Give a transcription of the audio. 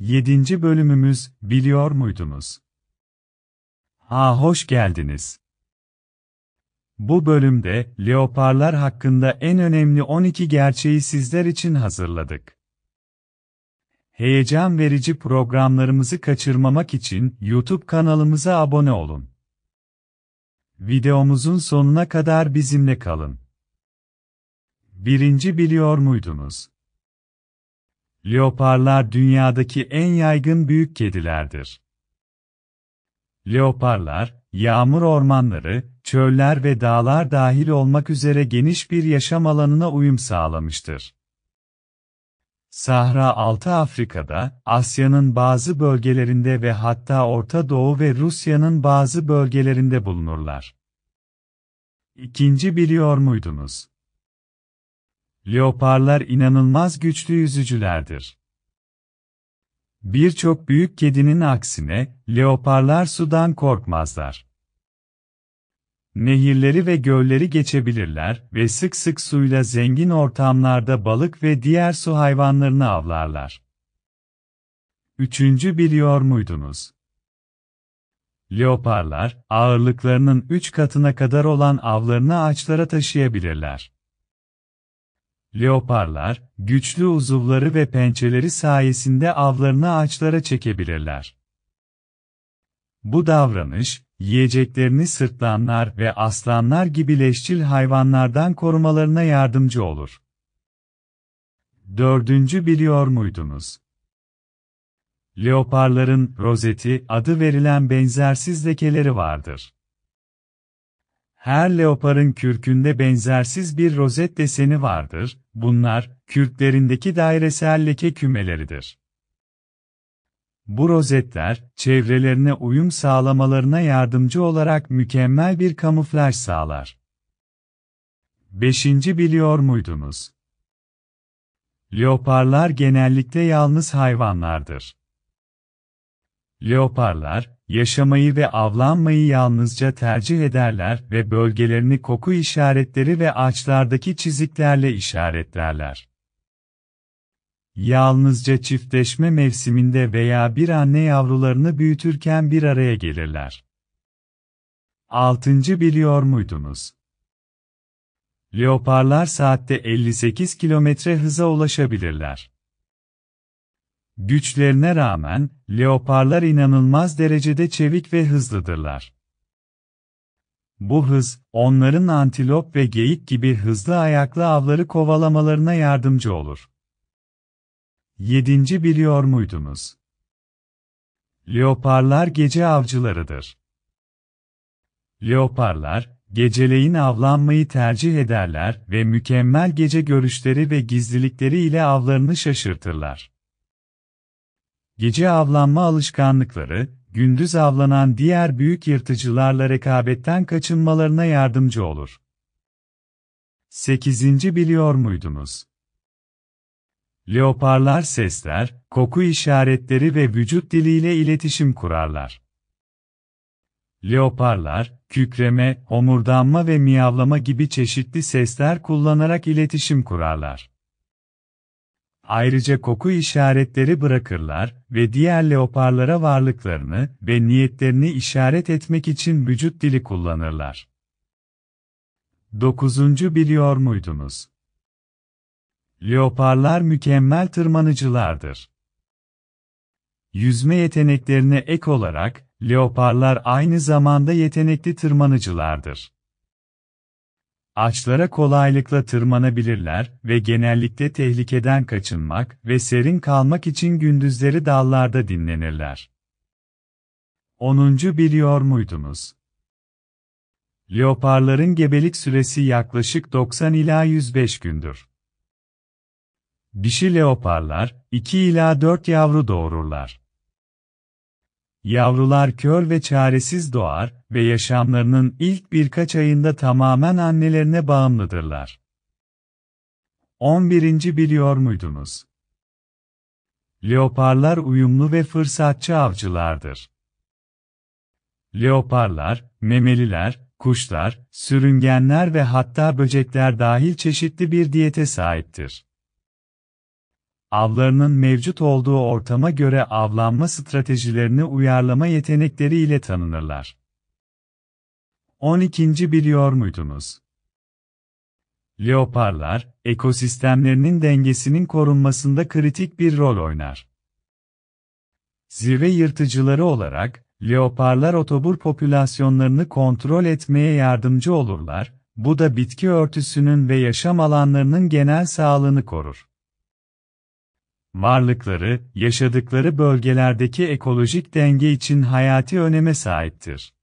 7. bölümümüz biliyor muydunuz? Ha hoş geldiniz. Bu bölümde leoparlar hakkında en önemli 12 gerçeği sizler için hazırladık. Heyecan verici programlarımızı kaçırmamak için YouTube kanalımıza abone olun. Videomuzun sonuna kadar bizimle kalın. Birinci biliyor muydunuz? Leoparlar dünyadaki en yaygın büyük kedilerdir. Leoparlar, yağmur ormanları, çöller ve dağlar dahil olmak üzere geniş bir yaşam alanına uyum sağlamıştır. Sahra Altı Afrika'da, Asya'nın bazı bölgelerinde ve hatta Orta Doğu ve Rusya'nın bazı bölgelerinde bulunurlar. İkinci biliyor muydunuz? Leoparlar inanılmaz güçlü yüzücülerdir. Birçok büyük kedinin aksine, leoparlar sudan korkmazlar. Nehirleri ve gölleri geçebilirler ve sık sık suyla zengin ortamlarda balık ve diğer su hayvanlarını avlarlar. Üçüncü biliyor muydunuz? Leoparlar, ağırlıklarının üç katına kadar olan avlarını ağaçlara taşıyabilirler. Leoparlar, güçlü uzuvları ve pençeleri sayesinde avlarını ağaçlara çekebilirler. Bu davranış, yiyeceklerini sırtlanlar ve aslanlar gibi leşçil hayvanlardan korumalarına yardımcı olur. Dördüncü biliyor muydunuz? Leoparların rozeti adı verilen benzersiz lekeleri vardır. Her leoparın kürkünde benzersiz bir rozet deseni vardır, bunlar, kürklerindeki dairesel leke kümeleridir. Bu rozetler, çevrelerine uyum sağlamalarına yardımcı olarak mükemmel bir kamuflaj sağlar. 5. Biliyor muydunuz? Leoparlar genellikle yalnız hayvanlardır. Leoparlar, yaşamayı ve avlanmayı yalnızca tercih ederler ve bölgelerini koku işaretleri ve ağaçlardaki çiziklerle işaretlerler. Yalnızca çiftleşme mevsiminde veya bir anne yavrularını büyütürken bir araya gelirler. 6. Biliyor muydunuz? Leoparlar saatte 58 kilometre hıza ulaşabilirler. Güçlerine rağmen, leoparlar inanılmaz derecede çevik ve hızlıdırlar. Bu hız, onların antilop ve geyik gibi hızlı ayaklı avları kovalamalarına yardımcı olur. 7. Biliyor muydunuz? Leoparlar gece avcılarıdır. Leoparlar, geceleyin avlanmayı tercih ederler ve mükemmel gece görüşleri ve gizlilikleri ile avlarını şaşırtırlar. Gece avlanma alışkanlıkları, gündüz avlanan diğer büyük yırtıcılarla rekabetten kaçınmalarına yardımcı olur. 8. Biliyor muydunuz? Leoparlar sesler, koku işaretleri ve vücut diliyle iletişim kurarlar. Leoparlar, kükreme, omurdanma ve miyavlama gibi çeşitli sesler kullanarak iletişim kurarlar. Ayrıca koku işaretleri bırakırlar ve diğer leoparlara varlıklarını ve niyetlerini işaret etmek için vücut dili kullanırlar. 9. Biliyor muydunuz? Leoparlar mükemmel tırmanıcılardır. Yüzme yeteneklerine ek olarak, leoparlar aynı zamanda yetenekli tırmanıcılardır. Ağaçlara kolaylıkla tırmanabilirler ve genellikle tehlikeden kaçınmak ve serin kalmak için gündüzleri dallarda dinlenirler. 10. Biliyor muydunuz? Leoparların gebelik süresi yaklaşık 90 ila 105 gündür. Dişi leoparlar 2 ila 4 yavru doğururlar. Yavrular kör ve çaresiz doğar ve yaşamlarının ilk birkaç ayında tamamen annelerine bağımlıdırlar. 11. Biliyor muydunuz? Leoparlar uyumlu ve fırsatçı avcılardır. Leoparlar, memeliler, kuşlar, sürüngenler ve hatta böcekler dahil çeşitli bir diyete sahiptir avlarının mevcut olduğu ortama göre avlanma stratejilerini uyarlama yetenekleriyle tanınırlar. 12. Biliyor muydunuz? Leoparlar, ekosistemlerinin dengesinin korunmasında kritik bir rol oynar. Zirve yırtıcıları olarak, leoparlar otobur popülasyonlarını kontrol etmeye yardımcı olurlar, bu da bitki örtüsünün ve yaşam alanlarının genel sağlığını korur varlıkları, yaşadıkları bölgelerdeki ekolojik denge için hayati öneme sahiptir.